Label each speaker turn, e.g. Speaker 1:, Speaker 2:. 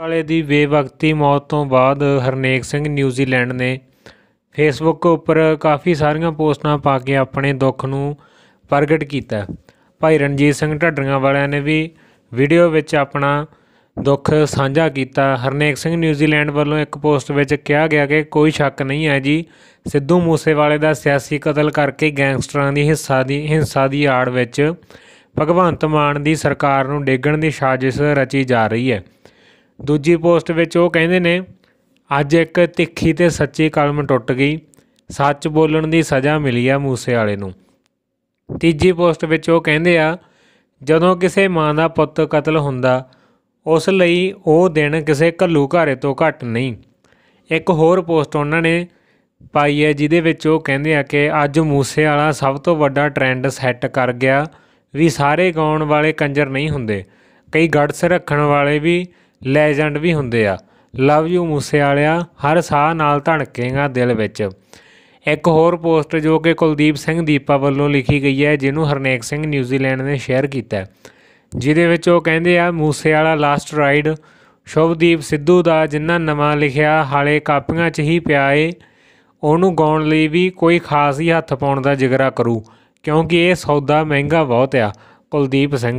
Speaker 1: ਵਾਲੇ ਦੀ ਬੇਵਕਤੀ ਮੌਤ ਤੋਂ ਬਾਅਦ ਹਰਨੇਕ ਸਿੰਘ ਨਿਊਜ਼ੀਲੈਂਡ ਨੇ ਫੇਸਬੁੱਕ ਉੱਪਰ ਕਾਫੀ ਸਾਰੀਆਂ ਪੋਸਟਾਂ ਪਾ ਕੇ ਆਪਣੇ ਦੁੱਖ ਨੂੰ ਪ੍ਰਗਟ ਕੀਤਾ ਭਾਈ ਰਣਜੀਤ ਸਿੰਘ ਢੱਡਰੀਆਂ ਵਾਲਿਆਂ ਨੇ ਵੀ ਵੀਡੀਓ ਵਿੱਚ ਆਪਣਾ ਦੁੱਖ ਸਾਂਝਾ ਕੀਤਾ ਹਰਨੇਕ ਸਿੰਘ ਨਿਊਜ਼ੀਲੈਂਡ ਵੱਲੋਂ ਇੱਕ ਪੋਸਟ ਵਿੱਚ ਕਿਹਾ ਗਿਆ ਕਿ ਕੋਈ ਸ਼ੱਕ ਨਹੀਂ ਹੈ ਜੀ ਸਿੱਧੂ ਮੂਸੇਵਾਲੇ ਦਾ ਸਿਆਸੀ ਕਤਲ ਕਰਕੇ ਗੈਂਗਸਟਰਾਂ ਦੀ ਹਿੱਸਾ ਦੀ ਹਿੰਸਾ ਦੀ ਆੜ ਵਿੱਚ ਭਗਵੰਤ ਮਾਨ ਦੀ ਸਰਕਾਰ ਨੂੰ ਡੇਗਣ ਦੀ ਸਾਜ਼ਿਸ਼ ਰਚੀ ਜਾ ਰਹੀ ਹੈ ਦੂਜੀ ਪੋਸਟ ਵਿੱਚ ਉਹ ਕਹਿੰਦੇ ਨੇ ਅੱਜ ਇੱਕ ਤਿੱਖੀ ਤੇ ਸੱਚੀ ਕਲਮ ਟੁੱਟ ਗਈ ਸੱਚ ਬੋਲਣ ਦੀ ਸਜ਼ਾ ਮਿਲੀ ਆ ਮੂਸੇ ਵਾਲੇ ਨੂੰ ਤੀਜੀ ਪੋਸਟ ਵਿੱਚ ਉਹ ਕਹਿੰਦੇ ਆ ਜਦੋਂ ਕਿਸੇ ਮਾਂ ਦਾ ਪੁੱਤ ਕਤਲ ਹੁੰਦਾ ਉਸ ਲਈ ਉਹ ਦਿਨ ਕਿਸੇ ਘੱਲੂ ਘਾਰੇ ਤੋਂ ਘੱਟ ਨਹੀਂ ਇੱਕ ਹੋਰ ਪੋਸਟ ਉਹਨਾਂ ਨੇ ਪਾਈ ਹੈ ਜਿਹਦੇ ਵਿੱਚ ਉਹ ਕਹਿੰਦੇ ਆ ਕਿ ਅੱਜ ਮੂਸੇ ਵਾਲਾ ਸਭ ਤੋਂ ਵੱਡਾ ਟ੍ਰੈਂਡ ਸੈੱਟ ਕਰ ਗਿਆ ਵੀ ਸਾਰੇ ਗਾਉਣ ਵਾਲੇ ਕੰਜਰ ਨਹੀਂ ਹੁੰਦੇ ਕਈ ਗੜਸ ਰੱਖਣ ਵਾਲੇ ਵੀ ਲੈਜੈਂਡ ਵੀ ਹੁੰਦੇ ਆ ਲਵ ਯੂ ਮੂਸੇ ਵਾਲਿਆ ਹਰ ਸਾਹ ਨਾਲ ਧੜਕੇਗਾ ਦਿਲ ਵਿੱਚ ਇੱਕ ਹੋਰ ਪੋਸਟ ਜੋ ਕਿ ਕੁਲਦੀਪ ਸਿੰਘ ਦੀਪਾ ਵੱਲੋਂ ਲਿਖੀ ਗਈ ਹੈ ਜਿਹਨੂੰ ਹਰਨੇਕ ਸਿੰਘ ਨਿਊਜ਼ੀਲੈਂਡ ਨੇ ਸ਼ੇਅਰ ਕੀਤਾ ਜਿਹਦੇ ਵਿੱਚ ਉਹ ਕਹਿੰਦੇ ਆ Moosewala last ride Shubhdeep Sidhu ਦਾ ਜਿੰਨਾ ਨਵਾਂ ਲਿਖਿਆ ਹਾਲੇ ਕਾਪੀਆਂ 'ਚ ਹੀ ਪਿਆ ਏ ਉਹਨੂੰ ਗਾਉਣ ਲਈ ਵੀ ਕੋਈ ਖਾਸ ਹੀ ਹੱਥ ਪਾਉਣ ਦਾ ਜਿਗਰਾ ਕਰੂ ਕਿਉਂਕਿ ਇਹ ਸੌਦਾ ਮਹਿੰਗਾ ਬਹੁਤ ਆ ਕੁਲਦੀਪ ਸਿੰਘ